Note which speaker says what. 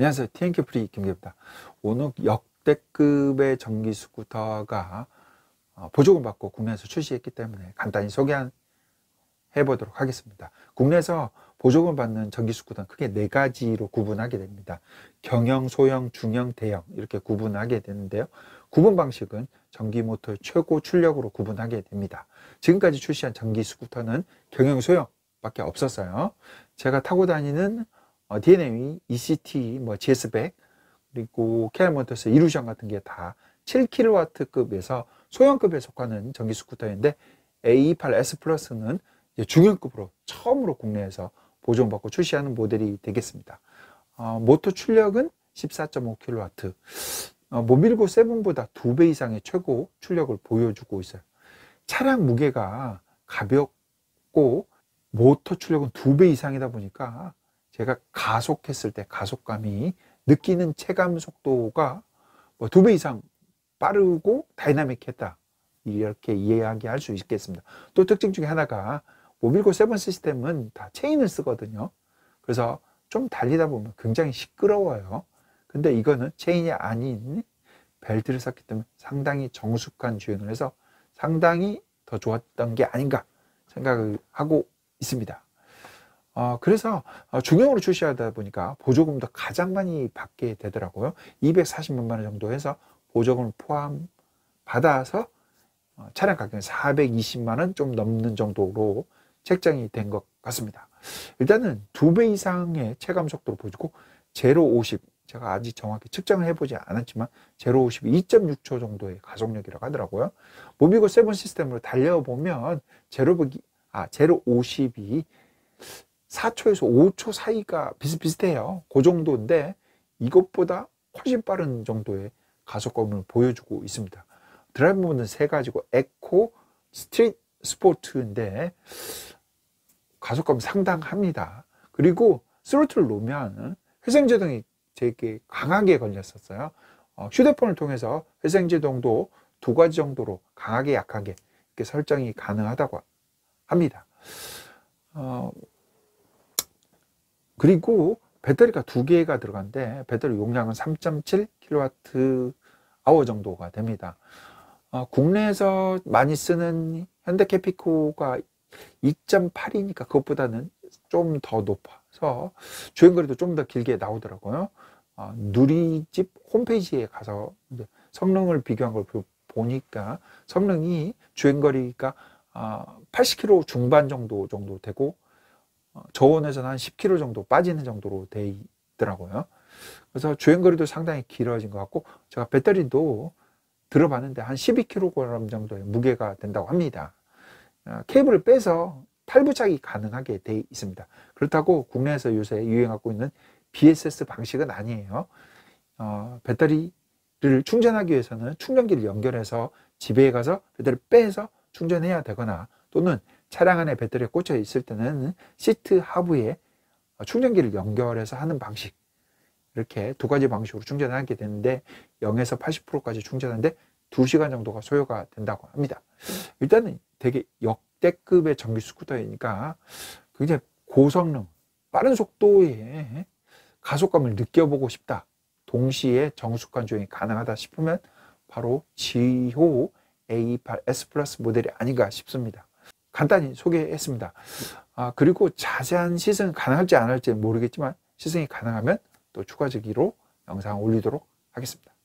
Speaker 1: 안녕하세요. TNK 프리 김기입니다. 오늘 역대급의 전기 스쿠터가 어, 보조금 받고 국내에서 출시했기 때문에 간단히 소개해 보도록 하겠습니다. 국내에서 보조금 받는 전기 스쿠터는 크게 네 가지로 구분하게 됩니다. 경영, 소형, 중형, 대형 이렇게 구분하게 되는데요. 구분 방식은 전기 모터의 최고 출력으로 구분하게 됩니다. 지금까지 출시한 전기 스쿠터는 경영, 소형 밖에 없었어요. 제가 타고 다니는 어, DNA, ECT, 뭐 GS백 그리고 케라모터스 이루션 같은 게 다 7kW급에서 소형급에 속하는 전기 스쿠터인데 A28S 플러스는 중형급으로 처음으로 국내에서 보존받고 출시하는 모델이 되겠습니다. 어, 모터 출력은 14.5kW 어, 모빌고 7보다 2배 이상의 최고 출력을 보여주고 있어요. 차량 무게가 가볍고 모터 출력은 2배 이상이다 보니까 제가 가속했을 때 가속감이 느끼는 체감 속도가 뭐두배 이상 빠르고 다이나믹했다. 이렇게 이야기할 수 있겠습니다. 또 특징 중에 하나가 5 1고 세븐 시스템은 다 체인을 쓰거든요. 그래서 좀 달리다 보면 굉장히 시끄러워요. 근데 이거는 체인이 아닌 벨트를 썼기 때문에 상당히 정숙한 주행을 해서 상당히 더 좋았던 게 아닌가 생각을 하고 있습니다. 어, 그래서 아, 중형으로 출시하다 보니까 보조금도 가장 많이 받게 되더라고요. 240만 원 정도 해서 보조금을 포함 받아서 어, 차량 가격이 420만 원 좀 넘는 정도로 책정이 된 것 같습니다. 일단은 두 배 이상의 체감 속도로 보이고 제로 50 제가 아직 정확히 측정을 해보지 않았지만 제로 50 2.6초 정도의 가속력이라고 하더라고요. 모비고 세븐 시스템으로 달려보면 제로 보기 아 제로 50이 4초에서 5초 사이가 비슷비슷해요. 그 정도인데 이것보다 훨씬 빠른 정도의 가속감을 보여주고 있습니다. 드라이브 모드는 세 가지고 에코, 스트릿, 스포츠인데 가속감 상당합니다. 그리고 스로틀 놓으면 회생제동이 되게 강하게 걸렸었어요. 어, 휴대폰을 통해서 회생제동도 두 가지 정도로 강하게 약하게 이렇게 설정이 가능하다고 합니다. 어, 그리고 배터리가 두 개가 들어간데 배터리 용량은 3.7kWh 정도가 됩니다. 어, 국내에서 많이 쓰는 현대캐피코가 2.8이니까 그것보다는 좀 더 높아서 주행거리도 좀 더 길게 나오더라고요. 어, 누리집 홈페이지에 가서 성능을 비교한 걸 보니까 성능이 주행거리가 어, 80km 중반 정도 정도 되고 어, 저온에서한 10km 정도 빠지는 정도로 돼 있더라고요. 그래서 주행 거리도 상당히 길어진 것 같고 제가 배터리도 들어봤는데 한 12kg 정도의 무게가 된다고 합니다. 어, 케이블을 빼서 탈부착이 가능하게 돼 있습니다. 그렇다고 국내에서 요새 유행하고 있는 BSS 방식은 아니에요. 어, 배터리를 충전하기 위해서는 충전기를 연결해서 집에 가서 배터리를 빼서 충전해야 되거나 또는 차량 안에 배터리가 꽂혀 있을 때는 시트 하부에 어, 충전기를 연결해서 하는 방식 이렇게 두 가지 방식으로 충전하게 되는데 0에서 80%까지 충전하는데 2시간 정도가 소요가 된다고 합니다. 일단은 되게 역대급의 전기 스쿠터이니까 굉장히 고성능, 빠른 속도의 가속감을 느껴보고 싶다. 동시에 정숙한 주행이 가능하다 싶으면 바로 지호 A8 S 플러스 모델이 아닌가 싶습니다. 간단히 소개했습니다. 아, 그리고 자세한 시승 가능할지 안 할지 모르겠지만 시승이 가능하면 또 추가적으로 영상 올리도록 하겠습니다.